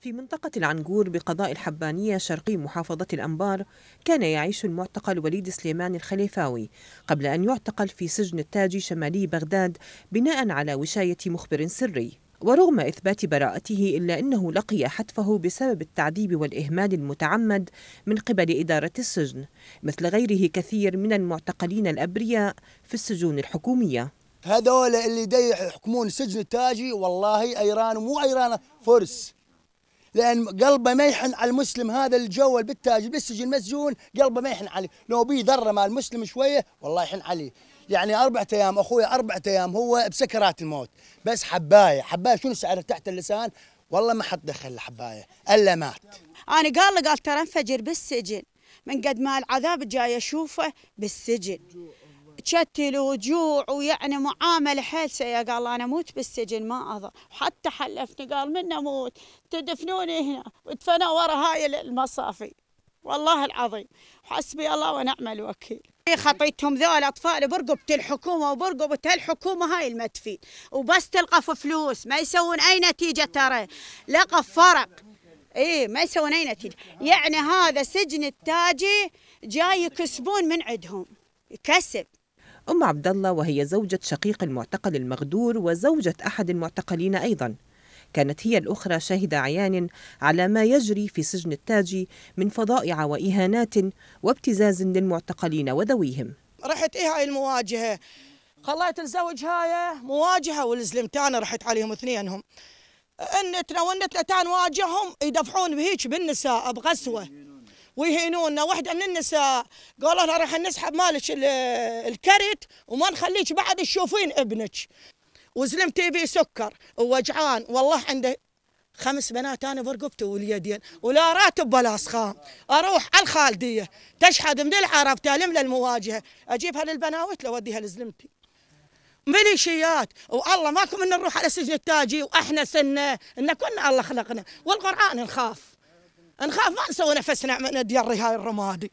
في منطقة العنقور بقضاء الحبانية شرقي محافظة الأنبار كان يعيش المعتقل وليد سليمان الخليفاوي قبل أن يعتقل في سجن التاجي شمالي بغداد بناء على وشاية مخبر سري ورغم إثبات براءته إلا أنه لقي حتفه بسبب التعذيب والإهمال المتعمد من قبل إدارة السجن مثل غيره كثير من المعتقلين الأبرياء في السجون الحكومية هذول اللي يحكمون سجن التاجي والله أيران مو أيران فرس لان قلبه ما يحن على المسلم هذا اللي جوا بالتاج بالسجن مسجون قلبه ما يحن عليه لو بي ذره مع المسلم شويه والله يحن عليه يعني أربعة أيام أخوي أربعة أيام هو بسكرات الموت بس حباية حباية شنو سعرها تحت اللسان والله ما حد دخل الحباية إلا مات أنا قال له قال ترى انفجر بالسجن من قد ما العذاب جاي أشوفه بالسجن وتشتل وجوع ويعني معامله حيل سيئه قال انا اموت بالسجن ما اضى حتى حلفني قال من اموت تدفنوني هنا ودفنا ورا هاي المصافي والله العظيم حسبي الله ونعم الوكيل خطيتهم ذول اطفال برقبة الحكومه وبرقبة هالحكومه هاي المدفين وبس تلقف فلوس ما يسوون اي نتيجه ترى لقف فرق ايه ما يسوون اي نتيجه يعني هذا سجن التاجي جاي يكسبون من عندهم يكسب أم عبد الله وهي زوجة شقيق المعتقل المغدور وزوجة أحد المعتقلين أيضا كانت هي الأخرى شاهد عيان على ما يجري في سجن التاجي من فضائع وإهانات وابتزاز للمعتقلين وذويهم رحت إيه هاي المواجهة خليت الزوج هاي مواجهة والزلمتان رحت عليهم اثنينهم انتنا وانتنا تان واجههم يدفعون بهيك بالنساء بغسوه ويهينونا واحده من النساء قالوا لها راح نسحب مالك الكرت وما نخليك بعد تشوفين ابنك وزلمتي بي سكر ووجعان والله عنده خمس بنات انا برقبته واليدين ولا راتب ولا سخام اروح على الخالديه تشحد من العرب تالم للمواجهه اجيبها للبناوت لو اوديها لزلمتي ميليشيات والله ماكو من نروح على سجن التاجي واحنا سنه ان كنا الله خلقنا والقران نخاف نخاف ما نسوي نفسنا من ديار هاي الرمادي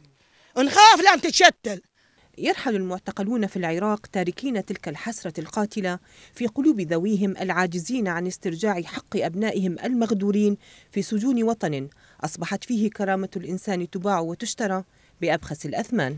نخاف لا نتشتل يرحل المعتقلون في العراق تاركين تلك الحسرة القاتلة في قلوب ذويهم العاجزين عن استرجاع حق أبنائهم المغدورين في سجون وطن أصبحت فيه كرامة الإنسان تباع وتشترى بأبخس الأثمان